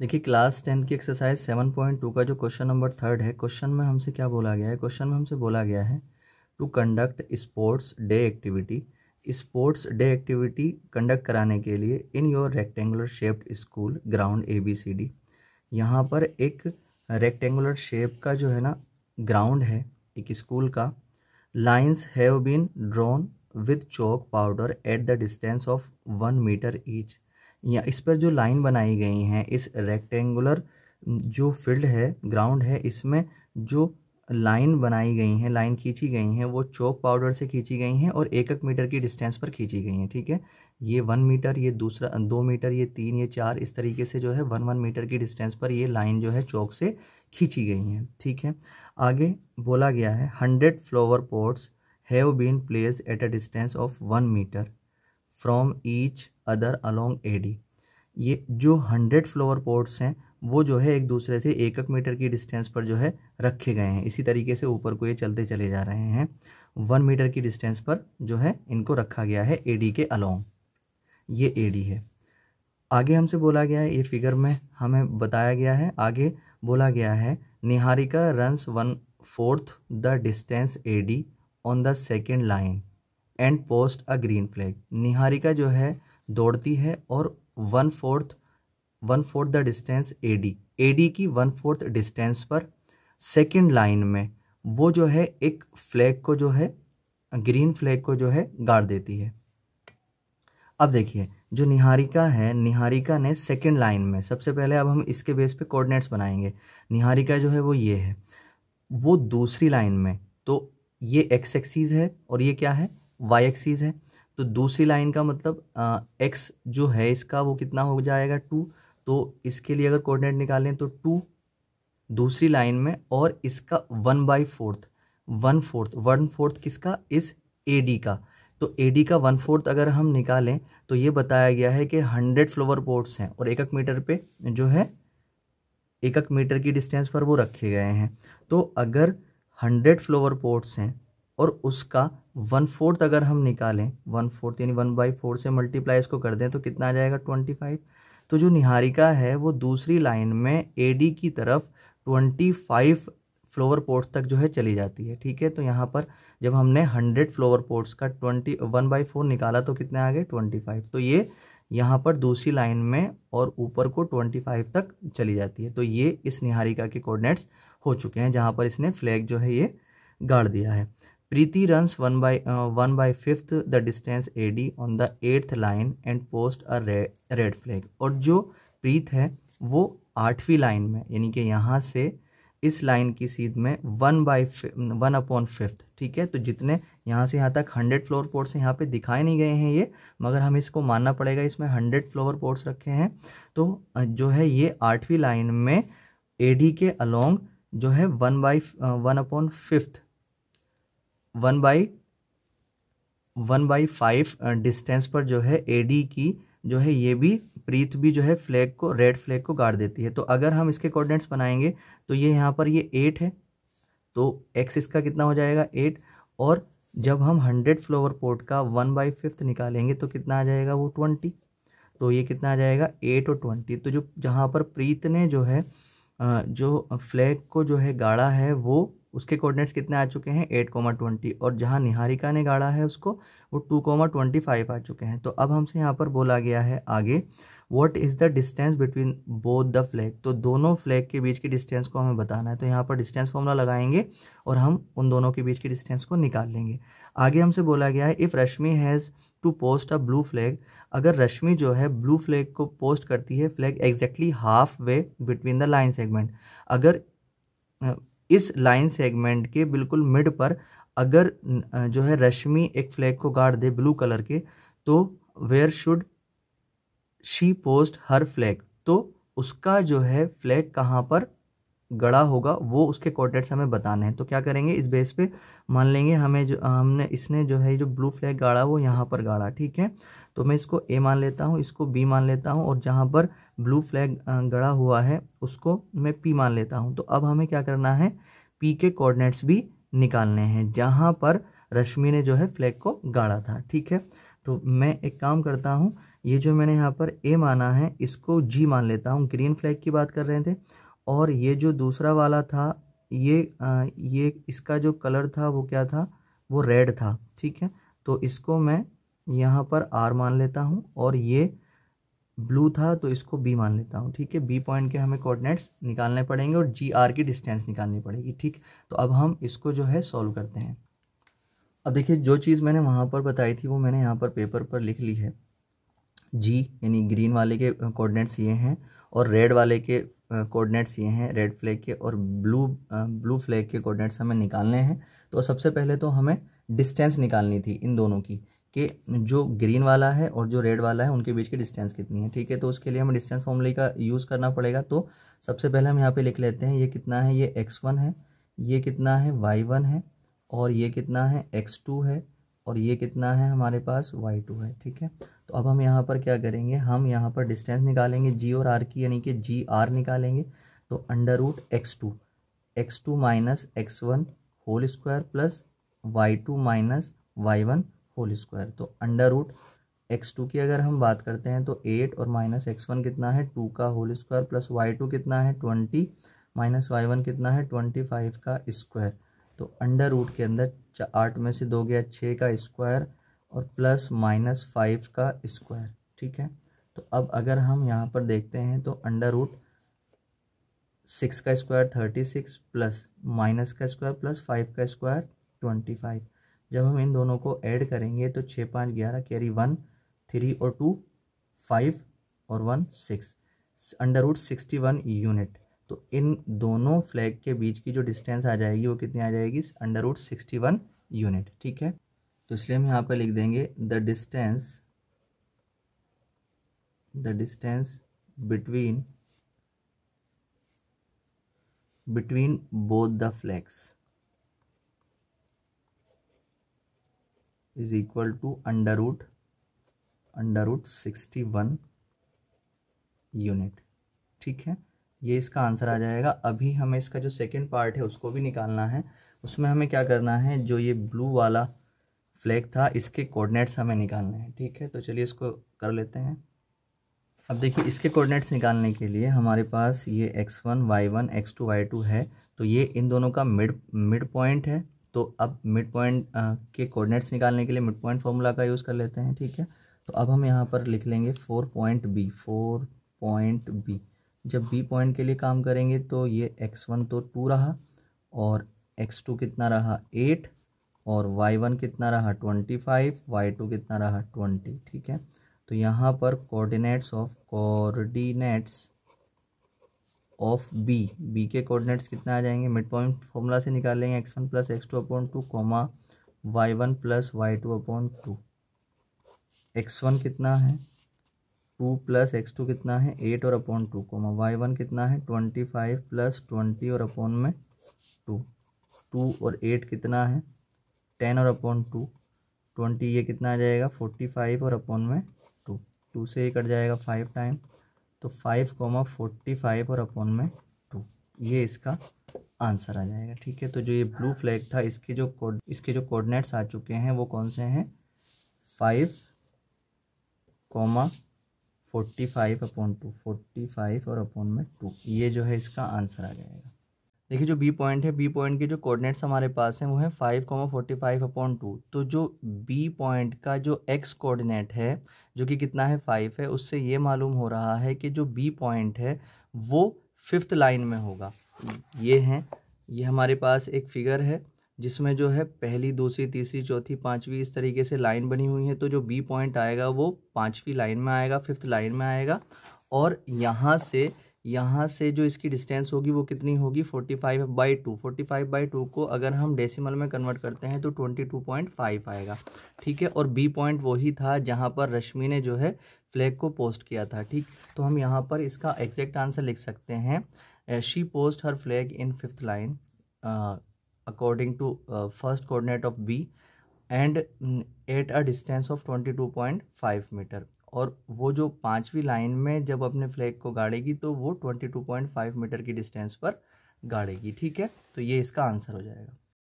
देखिए class tenth की exercise seven point two का जो क्वेश्चन नंबर थर्ड है क्वेश्चन में हमसे क्या बोला गया है क्वेश्चन में हमसे बोला गया है to conduct sports day activity sports day activity conduct कराने के लिए in your rectangular shaped school ground A B C D यहाँ पर एक रेक्टेंगुलर शेप का जो है ना ग्राउंड है एक स्कूल का lines have been drawn with chalk powder at the distance of one metre each या इस पर जो लाइन बनाई गई हैं इस रेक्टेंगुलर जो फील्ड है ग्राउंड है इसमें जो लाइन बनाई गई हैं लाइन खींची गई हैं वो चौक पाउडर से खींची गई हैं और एक एक मीटर की डिस्टेंस पर खींची गई हैं ठीक है ये वन मीटर ये दूसरा दो मीटर ये तीन ये चार इस तरीके से जो है वन वन मीटर की डिस्टेंस पर ये लाइन जो है चौक से खींची गई हैं ठीक है आगे बोला गया है hundred flower pots have been placed at a distance of one metre from each other along A D ये जो हंड्रेड फ्लोवर पॉट्स हैं वो जो है एक दूसरे से एक एक मीटर की डिस्टेंस पर जो है रखे गए हैं इसी तरीके से ऊपर को ये चलते चले जा रहे हैं वन मीटर की डिस्टेंस पर जो है इनको रखा गया है एडी के अलोंग ये एडी है आगे हमसे बोला गया है ये फिगर में हमें बताया गया है आगे बोला गया है Niharika runs one fourth the distance A D on the second line and post a green flag Niharika जो है दौड़ती है और one fourth one fourth the distance A D A D की वन फोर्थ डिस्टेंस पर सेकेंड लाइन में वो जो है एक फ्लैग को जो है ग्रीन फ्लैग को जो है गाड़ देती है अब देखिए जो निहारिका है निहारिका ने सेकेंड लाइन में सबसे पहले अब हम इसके बेस पे कोऑर्डिनेट्स बनाएंगे निहारिका जो है वो ये है वो दूसरी लाइन में तो ये एक्स एक्सीज है और ये क्या है वाई एक्सीज है तो दूसरी लाइन का मतलब एक्स जो है इसका वो कितना हो जाएगा टू तो इसके लिए अगर कोऑर्डिनेट निकालें तो टू दूसरी लाइन में और इसका one by fourth one fourth one fourth किसका इस ए डी का तो ए डी का वन फोर्थ अगर हम निकालें तो ये बताया गया है कि हंड्रेड फ्लोवर पोर्ट्स हैं और एक एक मीटर पे जो है एक एक मीटर की डिस्टेंस पर वो रखे गए हैं तो अगर हंड्रेड फ्लोवर पोर्ट्स हैं और उसका वन फोर्थ अगर हम निकालें वन फोर्थ यानी वन बाई फोर से मल्टीप्लाई इसको कर दें तो कितना आ जाएगा ट्वेंटी फाइव तो जो निहारिका है वो दूसरी लाइन में ए डी की तरफ ट्वेंटी फाइव फ्लोवर पोर्ट्स तक जो है चली जाती है ठीक है तो यहाँ पर जब हमने हंड्रेड फ्लोवर पोर्ट्स का ट्वेंटी वन बाई फोर निकाला तो कितने आ गए ट्वेंटी फाइव तो ये यहाँ पर दूसरी लाइन में और ऊपर को ट्वेंटी फाइव तक चली जाती है तो ये इस निहारिका के कोऑर्डिनेट्स हो चुके हैं जहाँ पर इसने फ्लैग जो है ये गाड़ दिया है Preeti runs one by uh, one by fifth the distance AD on the eighth line and post a red flag flag और जो प्रीत है वो आठवीं लाइन में यानी कि यहाँ से इस लाइन की सीध में one by one upon fifth ठीक है तो जितने यहाँ से यहाँ तक हंड्रेड फ्लोर पोर्ट्स यहाँ पे दिखाए नहीं गए हैं ये मगर हम इसको मानना पड़ेगा इसमें हंड्रेड फ्लोर पोर्ट्स रखे हैं तो जो है ये आठवीं लाइन में एडी के अलोंग जो है one by one upon fifth one by one by five distance पर जो है ए डी की जो है ये भी प्रीत भी जो है फ्लैग को रेड फ्लैग को गाड़ देती है तो अगर हम इसके कोऑर्डिनेट्स बनाएंगे तो ये यहाँ पर ये एट है तो एक्स इसका कितना हो जाएगा एट और जब हम हंड्रेड फ्लोवर पोर्ट का वन बाई फिफ्थ निकालेंगे तो कितना आ जाएगा वो ट्वेंटी तो ये कितना आ जाएगा एट और ट्वेंटी तो जो जहाँ पर प्रीत ने जो है जो फ्लैग को जो है गाड़ा है वो उसके कोऑर्डिनेट्स कितने आ चुके हैं एट कोमा ट्वेंटी और जहाँ निहारिका ने गाड़ा है उसको वो टू कोमा ट्वेंटी फाइव आ चुके हैं तो अब हमसे यहाँ पर बोला गया है आगे what is the distance between both the flag तो दोनों फ्लैग के बीच की डिस्टेंस को हमें बताना है तो यहाँ पर डिस्टेंस फॉर्मूला लगाएंगे और हम उन दोनों के बीच की डिस्टेंस को निकाल लेंगे आगे हमसे बोला गया है if Rashmi has to post a blue flag अगर रश्मि जो है ब्लू फ्लैग को पोस्ट करती है flag exactly half way between the line segment अगर इस लाइन सेगमेंट के बिल्कुल मिड पर अगर जो है रश्मि एक फ्लैग को गाड़ दे ब्लू कलर के तो where should she post her flag तो उसका जो है फ्लैग कहाँ पर गड़ा होगा वो उसके कोऑर्डिनेट्स हमें बताने हैं तो क्या करेंगे इस बेस पे मान लेंगे हमें जो हमने इसने जो है जो ब्लू फ्लैग गाड़ा वो यहाँ पर गाड़ा ठीक है तो मैं इसको ए मान लेता हूँ इसको बी मान लेता हूँ और जहाँ पर ब्लू फ्लैग गड़ा हुआ है उसको मैं पी मान लेता हूँ तो अब हमें क्या करना है पी के कॉर्डिनेट्स भी निकालने हैं जहाँ पर रश्मि ने जो है फ्लैग को गाड़ा था ठीक है तो मैं एक काम करता हूँ ये जो मैंने यहाँ पर ए माना है इसको जी मान लेता हूँ ग्रीन फ्लैग की बात कर रहे थे और ये जो दूसरा वाला था ये आ, ये इसका जो कलर था वो क्या था वो रेड था ठीक है तो इसको मैं यहाँ पर आर मान लेता हूँ और ये ब्लू था तो इसको बी मान लेता हूँ ठीक है बी पॉइंट के हमें कोऑर्डिनेट्स निकालने पड़ेंगे और जी आर की डिस्टेंस निकालनी पड़ेगी ठीक तो अब हम इसको जो है सॉल्व करते हैं अब देखिए जो चीज़ मैंने वहाँ पर बताई थी वो मैंने यहाँ पर पेपर पर लिख ली है जी यानी ग्रीन वाले के कोऑर्डिनेट्स ये हैं और रेड वाले के कोऑर्डिनेट्स ये हैं रेड फ्लैग के और ब्लू ब्लू फ्लैग के कोऑर्डिनेट्स हमें निकालने हैं तो सबसे पहले तो हमें डिस्टेंस निकालनी थी इन दोनों की कि जो ग्रीन वाला है और जो रेड वाला है उनके बीच की डिस्टेंस कितनी है ठीक है तो उसके लिए हमें डिस्टेंस फॉर्मूले का यूज़ करना पड़ेगा तो सबसे पहले हम यहाँ पर लिख लेते हैं ये कितना है ये एक्स वन है ये कितना है वाई वन है और ये कितना है एक्स टू है और ये कितना है हमारे पास वाई टू है ठीक है तो अब हम यहाँ पर क्या करेंगे हम यहाँ पर डिस्टेंस निकालेंगे जी और आर की यानी कि जी आर निकालेंगे तो under root x two x two minus x one whole square plus y two minus y one whole square तो अंडर रूट एक्स टू की अगर हम बात करते हैं तो एट और माइनस एक्स वन कितना है टू का whole square plus y two कितना है ट्वेंटी माइनस वाई वन कितना है ट्वेंटी फाइव का स्क्वायर तो अंडर रूट के अंदर आठ में से दो गया छः का स्क्वायर और प्लस माइनस फाइव का स्क्वायर ठीक है तो अब अगर हम यहाँ पर देखते हैं तो अंडर रूट सिक्स का square thirty six plus minus का स्क्वायर प्लस फाइव का स्क्वायर ट्वेंटी फाइव जब हम इन दोनों को ऐड करेंगे तो छः पाँच ग्यारह कैरी वन थ्री और टू फाइव और one six under root sixty one unit तो इन दोनों फ्लैग के बीच की जो डिस्टेंस आ जाएगी वो कितनी आ जाएगी under root sixty one unit ठीक है तो इसलिए हम यहाँ पर लिख देंगे the distance the distance between between both the flags is equal to under root under root sixty one unit ठीक है ये इसका आंसर आ जाएगा अभी हमें इसका जो सेकेंड पार्ट है उसको भी निकालना है उसमें हमें क्या करना है जो ये ब्लू वाला फ्लैग था इसके कोऑर्डिनेट्स हमें निकालने हैं ठीक है तो चलिए इसको कर लेते हैं अब देखिए इसके कोऑर्डिनेट्स निकालने के लिए हमारे पास ये x one y one x two y two है तो ये इन दोनों का मिड मिड पॉइंट है तो अब मिड पॉइंट के कोऑर्डिनेट्स निकालने के लिए मिड पॉइंट फॉर्मूला का यूज़ कर लेते हैं ठीक है तो अब हम यहाँ पर लिख लेंगे four point B four point B जब बी पॉइंट के लिए काम करेंगे तो ये एक्स वन तो टू रहा और एक्स टू कितना रहा एट और वाई वन कितना रहा ट्वेंटी फाइव वाई टू कितना रहा ट्वेंटी ठीक है तो यहाँ पर coordinates of coordinates of B B के कोऑर्डिनेट्स कितने आ जाएंगे मिड पॉइंट फॉर्मूला से निकालेंगे x one plus x two upon two comma y one plus y two upon two x one कितना है टू प्लस एक्स टू कितना है एट और upon two comma y one कितना है ट्वेंटी फाइव प्लस ट्वेंटी और upon में two two और एट कितना है टेन और अपॉन टू ट्वेंटी ये कितना आ जाएगा फोर्टी फाइव और अपॉन में टू टू से ये कट जाएगा फाइव टाइम तो फाइव कॉमा फोर्टी फाइव और अपॉन में टू ये इसका आंसर आ जाएगा ठीक है तो जो ये ब्लू फ्लैग था इसके जो कोड इसके जो कोऑर्डिनेट्स आ चुके हैं वो कौन से हैं five comma forty five upon two forty five और अपॉन में टू ये जो है इसका आंसर आ जाएगा देखिए जो बी पॉइंट है बी पॉइंट के जो कोऑर्डिनेट्स हमारे पास हैं वो है five comma forty five upon two तो जो बी पॉइंट का जो एक्स कोऑर्डिनेट है जो कि कितना है फाइव है उससे ये मालूम हो रहा है कि जो बी पॉइंट है वो फिफ्थ लाइन में होगा ये हैं ये हमारे पास एक फिगर है जिसमें जो है पहली दूसरी तीसरी चौथी पाँचवीं इस तरीके से लाइन बनी हुई है तो जो बी पॉइंट आएगा वो पाँचवीं लाइन में आएगा फिफ्थ लाइन में आएगा और यहाँ से यहाँ से जो इसकी डिस्टेंस होगी वो कितनी होगी forty five by two forty five by two को अगर हम डेसिमल में कन्वर्ट करते हैं तो ट्वेंटी टू पॉइंट फाइव आएगा ठीक है और बी पॉइंट वही था जहाँ पर रश्मि ने जो है फ्लैग को पोस्ट किया था ठीक तो हम यहाँ पर इसका एग्जैक्ट आंसर लिख सकते हैं she post her flag in fifth line according to first coordinate of B and at a distance of twenty two point five metre और वो जो पाँचवीं लाइन में जब अपने फ्लैग को गाड़ेगी तो वो फाइव मीटर की डिस्टेंस पर गाड़ेगी ठीक है तो ये इसका आंसर हो जाएगा